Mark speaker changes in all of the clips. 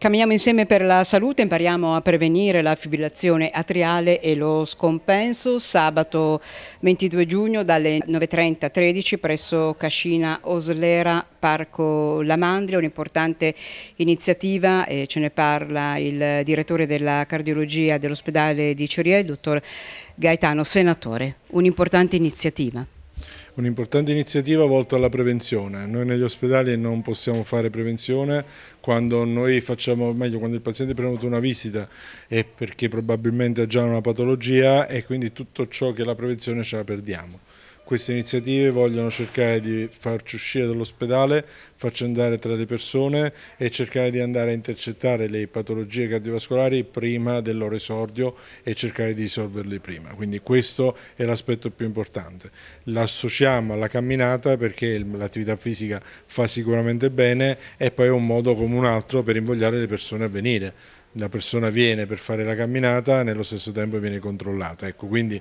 Speaker 1: Camminiamo insieme per la salute, impariamo a prevenire la fibrillazione atriale e lo scompenso. Sabato 22 giugno dalle 9.30 a 13 presso Cascina Oslera, Parco Lamandria, un'importante iniziativa e ce ne parla il direttore della cardiologia dell'ospedale di Ceria, il dottor Gaetano Senatore. Un'importante iniziativa.
Speaker 2: Un'importante iniziativa volta alla prevenzione. Noi negli ospedali non possiamo fare prevenzione quando noi facciamo, meglio, quando il paziente è prenota una visita è perché probabilmente ha già una patologia e quindi tutto ciò che è la prevenzione ce la perdiamo. Queste iniziative vogliono cercare di farci uscire dall'ospedale, farci andare tra le persone e cercare di andare a intercettare le patologie cardiovascolari prima del loro esordio e cercare di risolverle prima. Quindi questo è l'aspetto più importante. L'associamo alla camminata perché l'attività fisica fa sicuramente bene e poi è un modo come un altro per invogliare le persone a venire la persona viene per fare la camminata e nello stesso tempo viene controllata. Ecco, quindi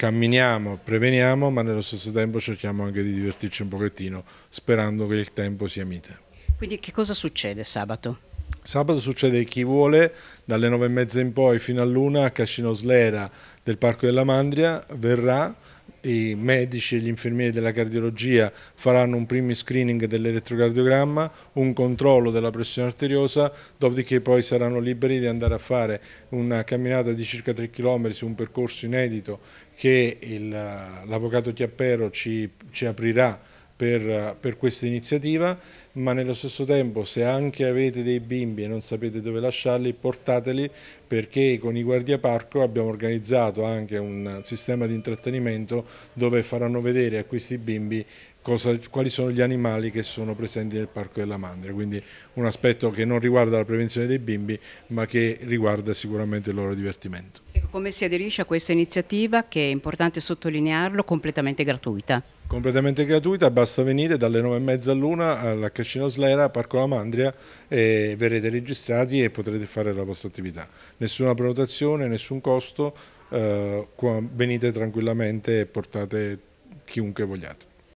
Speaker 2: camminiamo, preveniamo, ma nello stesso tempo cerchiamo anche di divertirci un pochettino, sperando che il tempo sia mite. Quindi che cosa succede sabato? Sabato succede chi vuole, dalle nove e mezza in poi fino all'una a Cascino Slera del Parco della Mandria verrà i medici e gli infermieri della cardiologia faranno un primo screening dell'elettrocardiogramma, un controllo della pressione arteriosa, dopodiché poi saranno liberi di andare a fare una camminata di circa 3 km su un percorso inedito che l'avvocato Chiappero ci, ci aprirà per, per questa iniziativa, ma nello stesso tempo se anche avete dei bimbi e non sapete dove lasciarli, portateli perché con i guardiaparco abbiamo organizzato anche un sistema di intrattenimento dove faranno vedere a questi bimbi Cosa, quali sono gli animali che sono presenti nel parco della Mandria, quindi un aspetto che non riguarda la prevenzione dei bimbi ma che riguarda sicuramente il loro divertimento.
Speaker 1: Ecco, come si aderisce a questa iniziativa che è importante sottolinearlo completamente gratuita?
Speaker 2: completamente gratuita, basta venire dalle 9.30 all'una alla Cascino Slera, Parco La Mandria e verrete registrati e potrete fare la vostra attività. Nessuna prenotazione, nessun costo, eh, venite tranquillamente e portate chiunque vogliate.